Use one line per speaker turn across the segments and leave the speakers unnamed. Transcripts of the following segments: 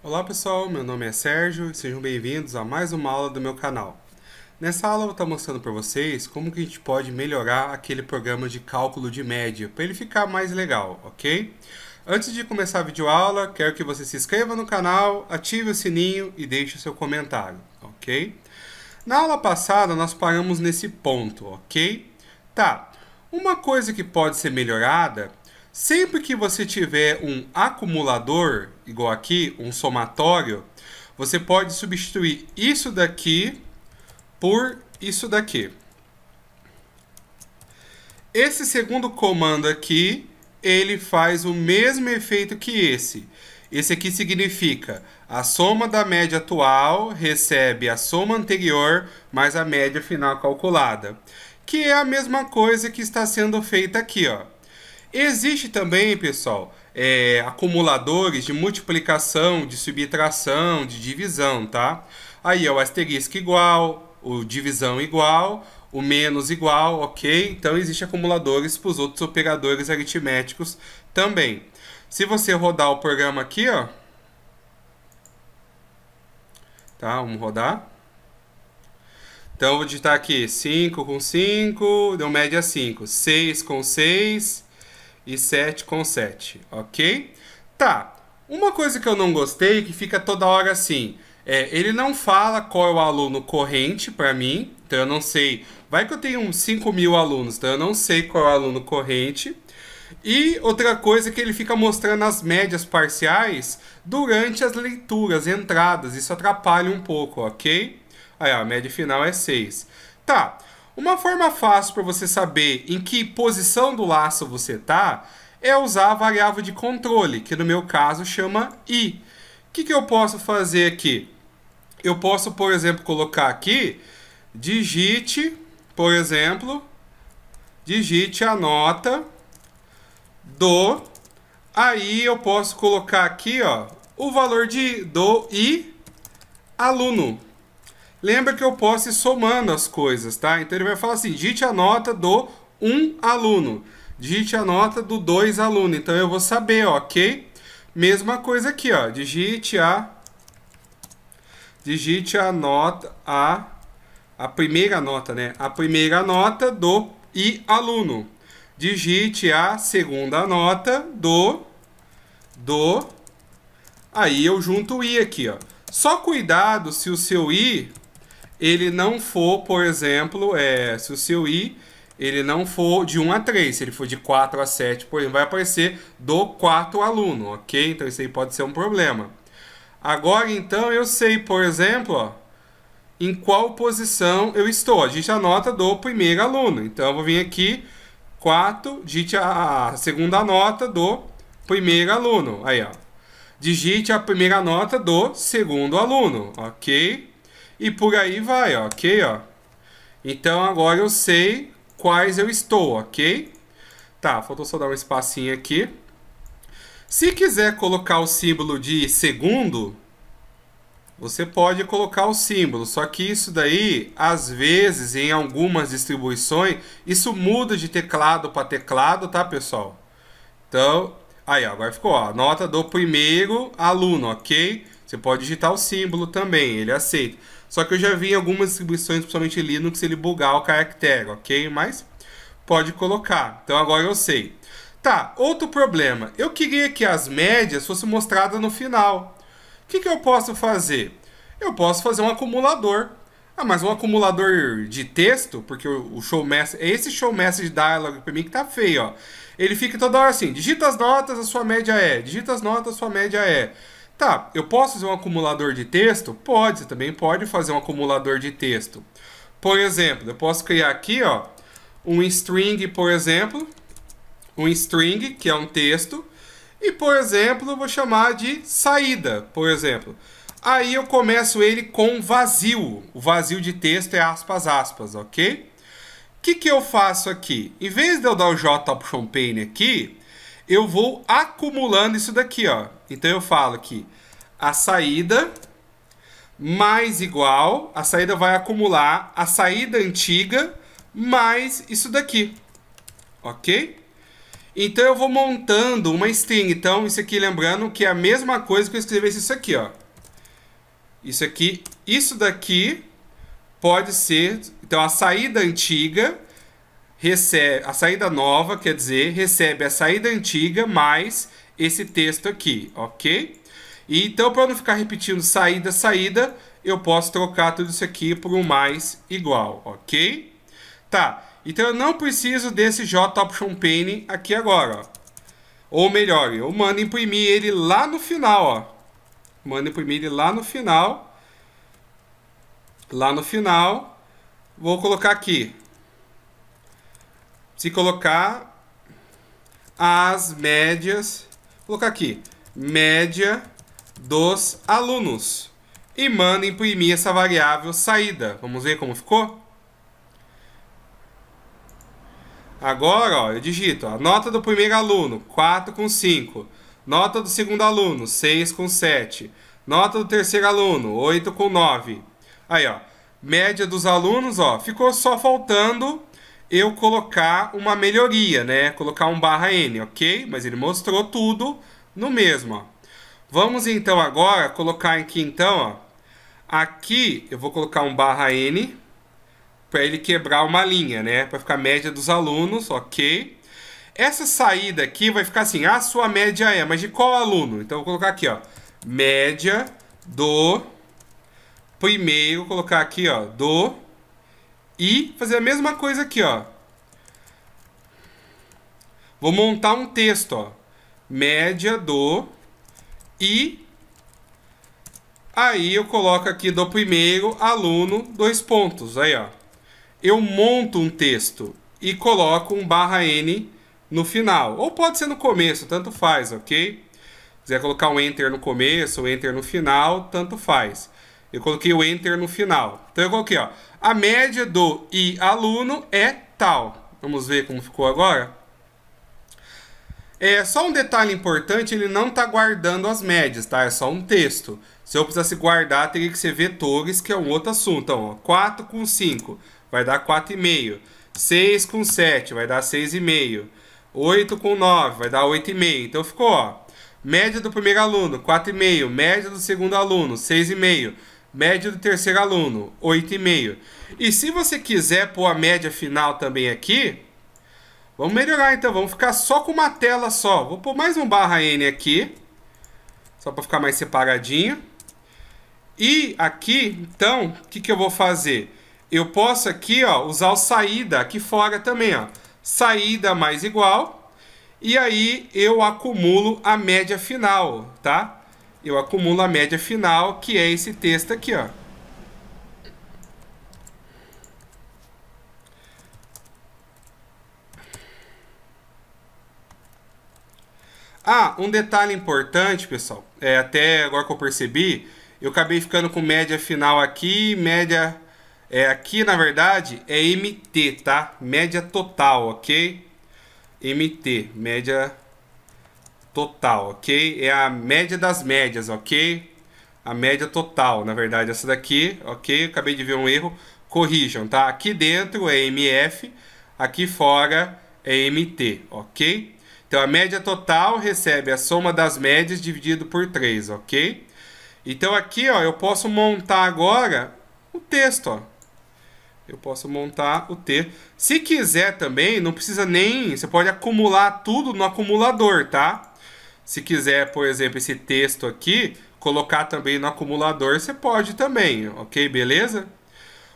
Olá pessoal, meu nome é Sérgio e sejam bem-vindos a mais uma aula do meu canal. Nessa aula eu vou estar mostrando para vocês como que a gente pode melhorar aquele programa de cálculo de média para ele ficar mais legal, ok? Antes de começar a videoaula, quero que você se inscreva no canal, ative o sininho e deixe o seu comentário, ok? Na aula passada nós paramos nesse ponto, ok? Tá, uma coisa que pode ser melhorada Sempre que você tiver um acumulador, igual aqui, um somatório, você pode substituir isso daqui por isso daqui. Esse segundo comando aqui, ele faz o mesmo efeito que esse. Esse aqui significa a soma da média atual recebe a soma anterior mais a média final calculada, que é a mesma coisa que está sendo feita aqui, ó. Existe também, pessoal, é, acumuladores de multiplicação, de subtração, de divisão, tá? Aí é o asterisco igual, o divisão igual, o menos igual, ok? Então existe acumuladores para os outros operadores aritméticos também. Se você rodar o programa aqui, ó, tá? Vamos rodar. Então, vou digitar aqui 5 com 5, deu média 5. 6 com 6, e 7 com 7, ok? Tá, uma coisa que eu não gostei, que fica toda hora assim, é, ele não fala qual é o aluno corrente para mim, então eu não sei. Vai que eu tenho uns 5 mil alunos, então eu não sei qual é o aluno corrente. E outra coisa é que ele fica mostrando as médias parciais durante as leituras, entradas. Isso atrapalha um pouco, ok? Aí, ó, a média final é 6. Tá, uma forma fácil para você saber em que posição do laço você está é usar a variável de controle, que no meu caso chama i. O que, que eu posso fazer aqui? Eu posso, por exemplo, colocar aqui, digite, por exemplo, digite a nota do, aí eu posso colocar aqui ó, o valor de do i aluno. Lembra que eu posso ir somando as coisas, tá? Então ele vai falar assim: digite a nota do um aluno, digite a nota do dois aluno. Então eu vou saber, ok? Mesma coisa aqui, ó. Digite a digite a nota a a primeira nota, né? A primeira nota do i aluno. Digite a segunda nota do do Aí eu junto o i aqui, ó. Só cuidado se o seu i ele não for, por exemplo, é, se o seu i ele não for de 1 a 3, se ele for de 4 a 7, por exemplo, vai aparecer do 4 aluno, ok? Então isso aí pode ser um problema. Agora então eu sei, por exemplo, ó, em qual posição eu estou. A gente anota do primeiro aluno. Então eu vou vir aqui, 4, digite a, a segunda nota do primeiro aluno. Aí, ó. Digite a primeira nota do segundo aluno, ok? e por aí vai, ok? Ó. Então agora eu sei quais eu estou, ok? Tá, faltou só dar um espacinho aqui. Se quiser colocar o símbolo de segundo, você pode colocar o símbolo, só que isso daí, às vezes, em algumas distribuições, isso muda de teclado para teclado, tá, pessoal? Então, aí, ó, agora ficou, ó, nota do primeiro aluno, ok? Você pode digitar o símbolo também, ele aceita. Só que eu já vi em algumas distribuições, principalmente Linux, ele bugar o caractere, ok? Mas pode colocar. Então agora eu sei. Tá, outro problema. Eu queria que as médias fossem mostradas no final. O que, que eu posso fazer? Eu posso fazer um acumulador. Ah, mas um acumulador de texto, porque o show message, esse show message dialog para mim que tá feio, ó. Ele fica toda hora assim, digita as notas, a sua média é, digita as notas, a sua média é. Tá, eu posso fazer um acumulador de texto? Pode, você também pode fazer um acumulador de texto. Por exemplo, eu posso criar aqui, ó, um string, por exemplo, um string, que é um texto, e, por exemplo, eu vou chamar de saída, por exemplo. Aí eu começo ele com vazio. O vazio de texto é aspas, aspas, ok? O que, que eu faço aqui? Em vez de eu dar o J Option Pane aqui, eu vou acumulando isso daqui, ó. Então eu falo que a saída mais igual, a saída vai acumular a saída antiga mais isso daqui, ok? Então eu vou montando uma string. Então isso aqui, lembrando que é a mesma coisa que eu escrevesse isso aqui, ó. Isso aqui, isso daqui pode ser, então a saída antiga recebe a saída nova, quer dizer, recebe a saída antiga mais esse texto aqui, ok? E então, para não ficar repetindo saída, saída, eu posso trocar tudo isso aqui por um mais igual, ok? Tá, então eu não preciso desse J Option Pane aqui agora, ó. Ou melhor, eu mando imprimir ele lá no final, ó. Mando imprimir ele lá no final. Lá no final, vou colocar aqui. Se colocar as médias colocar aqui, média dos alunos. E manda imprimir essa variável saída. Vamos ver como ficou? Agora, ó, eu digito, ó, nota do primeiro aluno, 4 com 5. Nota do segundo aluno, 6 com 7. Nota do terceiro aluno, 8 com 9. Aí, ó, média dos alunos, ó, ficou só faltando eu colocar uma melhoria, né? Colocar um barra N, ok? Mas ele mostrou tudo no mesmo, ó. Vamos então agora colocar aqui então, ó. Aqui eu vou colocar um barra N para ele quebrar uma linha, né? Para ficar a média dos alunos, ok? Essa saída aqui vai ficar assim, a ah, sua média é, mas de qual aluno? Então eu vou colocar aqui, ó, média do primeiro, colocar aqui, ó, do e fazer a mesma coisa aqui, ó. Vou montar um texto, ó. Média do e aí eu coloco aqui do primeiro aluno dois pontos, aí ó. Eu monto um texto e coloco um barra n no final, ou pode ser no começo, tanto faz, ok? Se quiser colocar um enter no começo, um enter no final, tanto faz. Eu coloquei o enter no final. Então eu coloquei, ó, a média do i aluno é tal. Vamos ver como ficou agora. É só um detalhe importante, ele não está guardando as médias, tá? É só um texto. Se eu precisasse guardar, teria que ser vetores, que é um outro assunto. Então, ó, 4 com 5 vai dar 4,5. 6 com 7 vai dar 6,5. 8 com 9 vai dar 8,5. Então ficou, ó, média do primeiro aluno, 4,5. Média do segundo aluno, 6,5. Média do terceiro aluno, 8,5. E se você quiser pôr a média final também aqui, vamos melhorar então, vamos ficar só com uma tela só. Vou pôr mais um barra N aqui, só para ficar mais separadinho. E aqui, então, o que, que eu vou fazer? Eu posso aqui ó, usar o saída aqui fora também. Ó. Saída mais igual. E aí eu acumulo a média final, tá? eu acumulo a média final, que é esse texto aqui, ó. Ah, um detalhe importante, pessoal, é, até agora que eu percebi, eu acabei ficando com média final aqui, média é, aqui, na verdade, é MT, tá? Média total, ok? MT, média total, ok? É a média das médias, ok? A média total, na verdade, essa daqui, ok? acabei de ver um erro, corrijam, tá? Aqui dentro é MF, aqui fora é MT, ok? Então, a média total recebe a soma das médias dividido por 3, ok? Então, aqui, ó, eu posso montar agora o texto, ó. Eu posso montar o texto. Se quiser também, não precisa nem... Você pode acumular tudo no acumulador, tá? Se quiser, por exemplo, esse texto aqui, colocar também no acumulador, você pode também, ok? Beleza?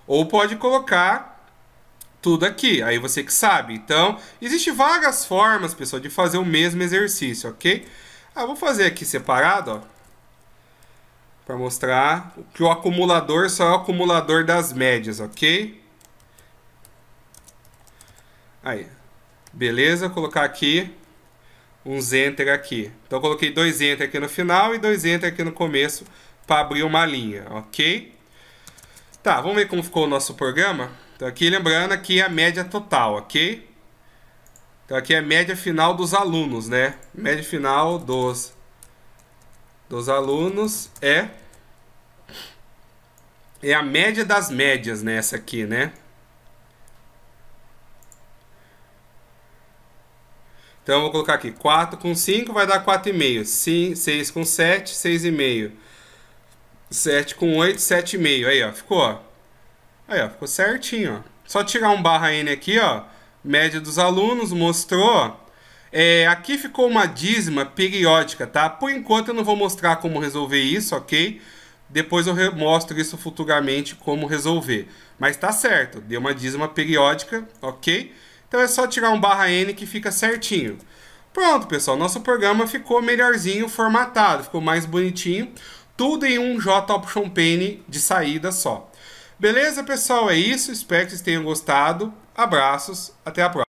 Ou pode colocar tudo aqui, aí você que sabe. Então, existem várias formas, pessoal, de fazer o mesmo exercício, ok? Ah, vou fazer aqui separado, ó. Para mostrar que o acumulador só é o acumulador das médias, ok? Aí. Beleza? Vou colocar aqui uns enter aqui. Então coloquei dois enter aqui no final e dois enter aqui no começo para abrir uma linha, ok? Tá, vamos ver como ficou o nosso programa. Então aqui lembrando aqui a média total, ok? Então aqui é a média final dos alunos, né? Média final dos, dos alunos é é a média das médias nessa né? aqui, né? Então, eu vou colocar aqui 4 com 5 vai dar 4,5. 6 com 7, 6,5. 7 com 8, 7,5. Aí, ó, ficou. Ó. Aí, ó, ficou certinho, ó. Só tirar um barra N aqui, ó. Média dos alunos, mostrou. É, aqui ficou uma dízima periódica, tá? Por enquanto eu não vou mostrar como resolver isso, ok? Depois eu mostro isso futuramente como resolver. Mas tá certo, deu uma dízima periódica, ok? Então é só tirar um barra N que fica certinho. Pronto, pessoal, nosso programa ficou melhorzinho formatado, ficou mais bonitinho, tudo em um J-Option Pane de saída só. Beleza, pessoal? É isso, espero que vocês tenham gostado. Abraços, até a próxima.